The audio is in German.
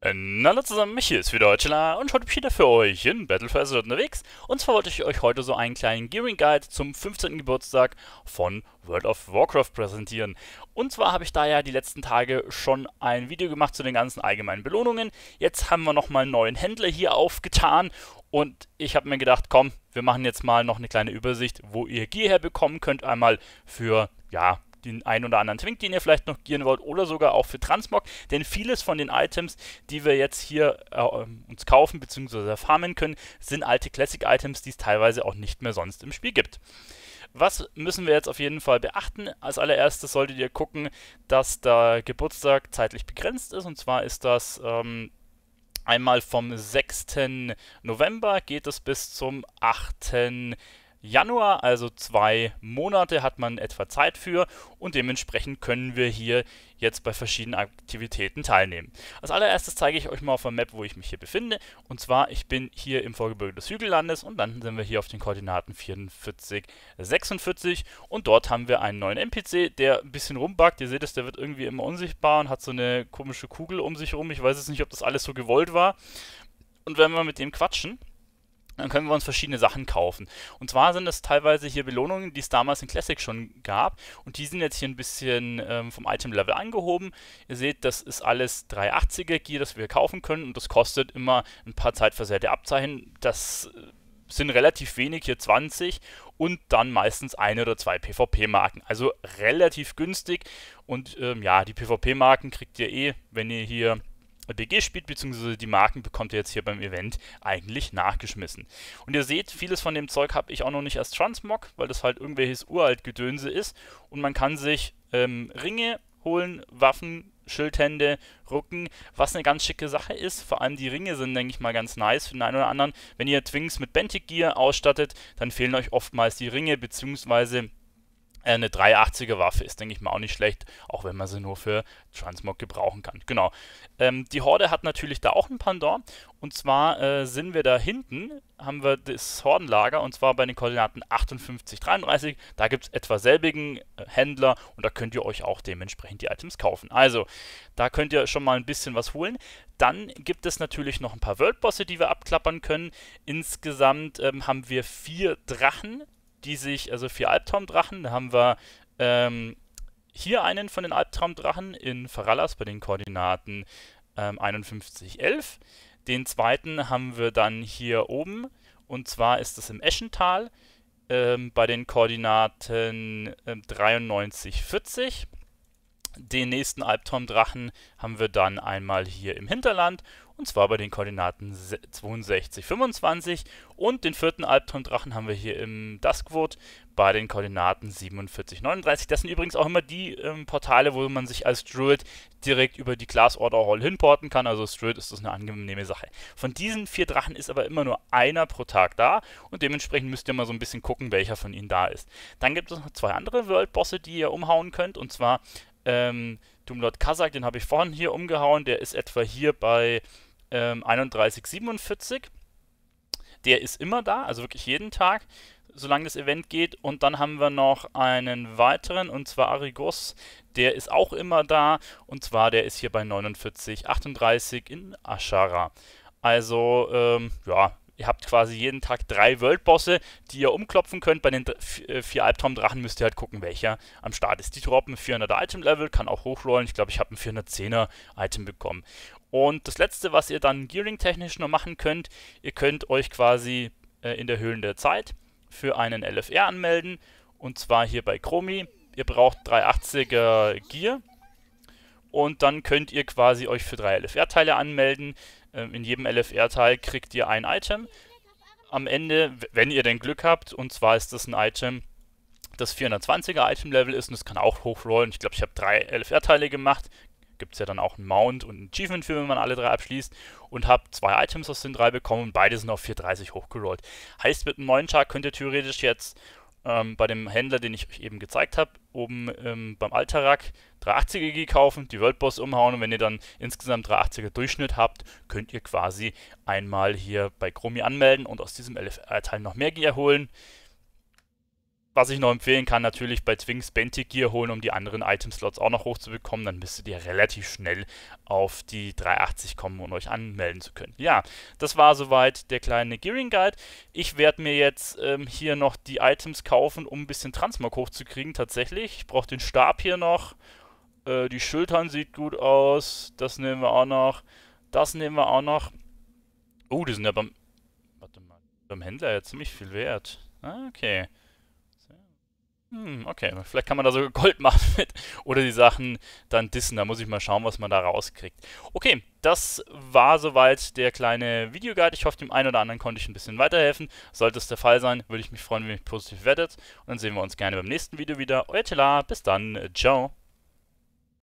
Ähm, hallo zusammen, mich hier ist wieder Deutschla und heute bin ich wieder für euch in Battle for Azeroth unterwegs. Und zwar wollte ich euch heute so einen kleinen Gearing Guide zum 15. Geburtstag von World of Warcraft präsentieren. Und zwar habe ich da ja die letzten Tage schon ein Video gemacht zu den ganzen allgemeinen Belohnungen. Jetzt haben wir nochmal einen neuen Händler hier aufgetan und ich habe mir gedacht, komm, wir machen jetzt mal noch eine kleine Übersicht, wo ihr Gear herbekommen könnt. Einmal für, ja, den einen oder anderen Twink, den ihr vielleicht noch gieren wollt, oder sogar auch für Transmog, denn vieles von den Items, die wir jetzt hier äh, ähm, uns kaufen bzw. farmen können, sind alte Classic-Items, die es teilweise auch nicht mehr sonst im Spiel gibt. Was müssen wir jetzt auf jeden Fall beachten? Als allererstes solltet ihr gucken, dass der Geburtstag zeitlich begrenzt ist, und zwar ist das ähm, einmal vom 6. November geht es bis zum 8. November. Januar, also zwei Monate hat man etwa Zeit für und dementsprechend können wir hier jetzt bei verschiedenen Aktivitäten teilnehmen. Als allererstes zeige ich euch mal auf der Map, wo ich mich hier befinde und zwar ich bin hier im Vorgebirge des Hügellandes und dann sind wir hier auf den Koordinaten 44, 46 und dort haben wir einen neuen NPC, der ein bisschen rumbackt. Ihr seht es, der wird irgendwie immer unsichtbar und hat so eine komische Kugel um sich herum. Ich weiß jetzt nicht, ob das alles so gewollt war. Und wenn wir mit dem quatschen, dann können wir uns verschiedene Sachen kaufen. Und zwar sind das teilweise hier Belohnungen, die es damals in Classic schon gab. Und die sind jetzt hier ein bisschen ähm, vom Item-Level angehoben. Ihr seht, das ist alles 380er Gear, das wir kaufen können. Und das kostet immer ein paar zeitversehrte Abzeichen. Das äh, sind relativ wenig, hier 20. Und dann meistens ein oder zwei PvP-Marken. Also relativ günstig. Und ähm, ja, die PvP-Marken kriegt ihr eh, wenn ihr hier BG spielt, beziehungsweise die Marken bekommt ihr jetzt hier beim Event eigentlich nachgeschmissen. Und ihr seht, vieles von dem Zeug habe ich auch noch nicht als Transmog, weil das halt irgendwelches Uraltgedönse ist. Und man kann sich ähm, Ringe holen, Waffen, Schildhände, Rücken, was eine ganz schicke Sache ist. Vor allem die Ringe sind, denke ich mal, ganz nice für den einen oder anderen. Wenn ihr Twings mit Bantic Gear ausstattet, dann fehlen euch oftmals die Ringe, beziehungsweise äh, eine 380er Waffe ist, denke ich mal, auch nicht schlecht, auch wenn man sie nur für Transmog gebrauchen kann. Genau. Ähm, die Horde hat natürlich da auch ein Pandor. Und zwar äh, sind wir da hinten, haben wir das Hordenlager, und zwar bei den Koordinaten 58, 33. Da gibt es etwa selbigen äh, Händler und da könnt ihr euch auch dementsprechend die Items kaufen. Also, da könnt ihr schon mal ein bisschen was holen. Dann gibt es natürlich noch ein paar Worldbosse, die wir abklappern können. Insgesamt ähm, haben wir vier Drachen, die sich, also vier Albtraumdrachen, da haben wir ähm, hier einen von den Albtraumdrachen in Farallas bei den Koordinaten ähm, 11. Den zweiten haben wir dann hier oben und zwar ist das im Eschental ähm, bei den Koordinaten 93, ähm, 40. Den nächsten Albtraumdrachen haben wir dann einmal hier im Hinterland und zwar bei den Koordinaten 62, 25 und den vierten Albtraumdrachen haben wir hier im Duskwood bei den Koordinaten 47, 39. Das sind übrigens auch immer die ähm, Portale, wo man sich als Druid direkt über die Class Order Hall hinporten kann. Also als Druid ist das eine angenehme Sache. Von diesen vier Drachen ist aber immer nur einer pro Tag da und dementsprechend müsst ihr mal so ein bisschen gucken, welcher von ihnen da ist. Dann gibt es noch zwei andere World-Bosse, die ihr umhauen könnt und zwar ähm, Doomlord Kazak, den habe ich vorhin hier umgehauen. Der ist etwa hier bei ähm, 3147. Der ist immer da, also wirklich jeden Tag, solange das Event geht. Und dann haben wir noch einen weiteren, und zwar Arigos. Der ist auch immer da, und zwar der ist hier bei 4938 in Ashara. Also, ähm, ja, Ihr habt quasi jeden Tag drei Worldbosse, die ihr umklopfen könnt. Bei den äh, vier Albtraumdrachen müsst ihr halt gucken, welcher am Start ist. Die droppen 400er Item-Level, kann auch hochrollen. Ich glaube, ich habe ein 410er Item bekommen. Und das letzte, was ihr dann Gearing-technisch noch machen könnt, ihr könnt euch quasi äh, in der Höhlen der Zeit für einen LFR anmelden. Und zwar hier bei Chromi. Ihr braucht 380er Gear. Und dann könnt ihr quasi euch für drei LFR-Teile anmelden. Ähm, in jedem LFR-Teil kriegt ihr ein Item. Am Ende, wenn ihr denn Glück habt, und zwar ist das ein Item, das 420er Item-Level ist und es kann auch hochrollen. Ich glaube, ich habe drei LFR-Teile gemacht. Gibt es ja dann auch einen Mount und ein Achievement für, wenn man alle drei abschließt. Und habe zwei Items aus den drei bekommen und beide sind auf 430 hochgerollt. Heißt, mit einem neuen Char könnt ihr theoretisch jetzt ähm, bei dem Händler, den ich euch eben gezeigt habe, oben ähm, beim Alterac 380er G kaufen, die World Boss umhauen und wenn ihr dann insgesamt 380er Durchschnitt habt, könnt ihr quasi einmal hier bei Chromi anmelden und aus diesem LFR-Teil noch mehr Gear holen was ich noch empfehlen kann, natürlich bei Twinks Bentic Gear holen, um die anderen Item-Slots auch noch hochzubekommen. Dann müsstet ihr relativ schnell auf die 380 kommen und um euch anmelden zu können. Ja, das war soweit der kleine Gearing Guide. Ich werde mir jetzt ähm, hier noch die Items kaufen, um ein bisschen Transmog hochzukriegen tatsächlich. Ich brauche den Stab hier noch. Äh, die Schultern sieht gut aus. Das nehmen wir auch noch. Das nehmen wir auch noch. Oh, die sind ja beim, warte mal, beim Händler ja ziemlich viel wert. Ah, okay. Hm, okay. Vielleicht kann man da sogar Gold machen mit. Oder die Sachen dann dissen. Da muss ich mal schauen, was man da rauskriegt. Okay, das war soweit der kleine Videoguide. Ich hoffe, dem einen oder anderen konnte ich ein bisschen weiterhelfen. Sollte es der Fall sein, würde ich mich freuen, wenn ihr mich positiv wettet. Und dann sehen wir uns gerne beim nächsten Video wieder. Euer Tela. Bis dann. Ciao.